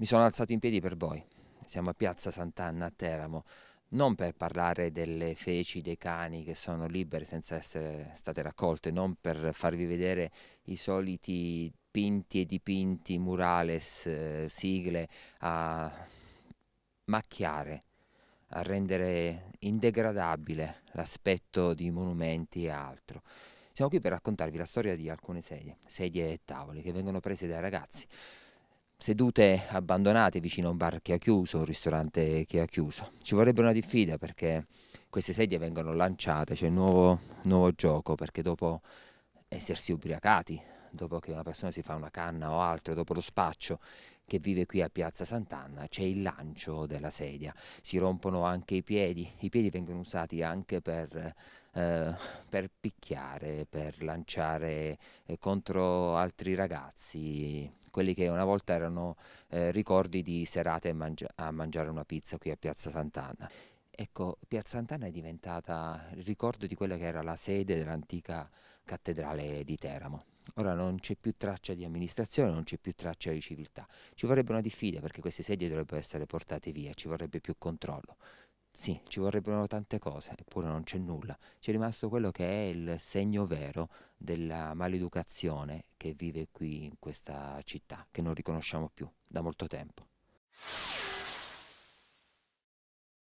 Mi sono alzato in piedi per voi. Siamo a Piazza Sant'Anna a Teramo, non per parlare delle feci dei cani che sono liberi senza essere state raccolte, non per farvi vedere i soliti pinti e dipinti, murales, eh, sigle a macchiare, a rendere indegradabile l'aspetto di monumenti e altro. Siamo qui per raccontarvi la storia di alcune sedie, sedie e tavole che vengono prese dai ragazzi sedute abbandonate vicino a un bar che ha chiuso, un ristorante che ha chiuso. Ci vorrebbe una diffida perché queste sedie vengono lanciate, c'è cioè un nuovo, nuovo gioco perché dopo essersi ubriacati dopo che una persona si fa una canna o altro, dopo lo spaccio che vive qui a Piazza Sant'Anna, c'è il lancio della sedia, si rompono anche i piedi, i piedi vengono usati anche per, eh, per picchiare, per lanciare eh, contro altri ragazzi, quelli che una volta erano eh, ricordi di serate mangi a mangiare una pizza qui a Piazza Sant'Anna. Ecco, Piazza Antana è diventata il ricordo di quella che era la sede dell'antica cattedrale di Teramo. Ora non c'è più traccia di amministrazione, non c'è più traccia di civiltà. Ci vorrebbe una diffida perché queste sedie dovrebbero essere portate via, ci vorrebbe più controllo. Sì, ci vorrebbero tante cose, eppure non c'è nulla. C'è rimasto quello che è il segno vero della maleducazione che vive qui in questa città, che non riconosciamo più da molto tempo.